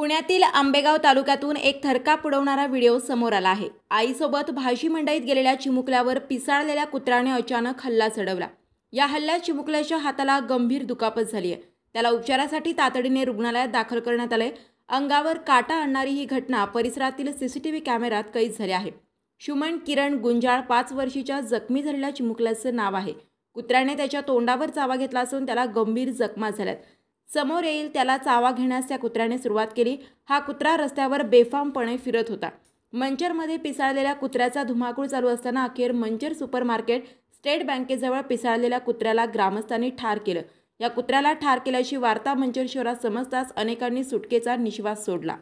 पुण्यातील आंबेगाव तालुक्यातून एक थरका पुडवणारा व्हिडिओ समोर आला आहे आईसोबत भाजी मंडईत गेलेल्या चिमुकल्यावर पिसाळलेल्या कुत्र्याने अचानक हल्ला चढवला या हल्ल्यात चिमुकल्याच्या हाताला गंभीर दुखापत झाली आहे त्याला उपचारासाठी तातडीने रुग्णालयात दाखल करण्यात आले अंगावर काटा आणणारी ही घटना परिसरातील सीसीटीव्ही कॅमेऱ्यात कैद झाली आहे शुमन किरण गुंजाळ पाच वर्षीच्या जखमी झालेल्या चिमुकल्याचं नाव आहे कुत्र्याने त्याच्या तोंडावर चावा घेतला असून त्याला गंभीर जखमा झाल्यात समोर येईल त्याला चावा घेण्यास त्या कुत्र्याने सुरुवात केली हा कुत्रा रस्त्यावर बेफामपणे फिरत होता मंचरमध्ये पिसाळलेल्या कुत्र्याचा धुमाकूळ चालू असताना अखेर मंचर सुपरमार्केट स्टेट बँकेजवळ पिसाळलेल्या कुत्र्याला ग्रामस्थांनी ठार केलं या कुत्र्याला ठार केल्याची वार्ता मंचर शहरात समजताच अनेकांनी सुटकेचा निश्वास सोडला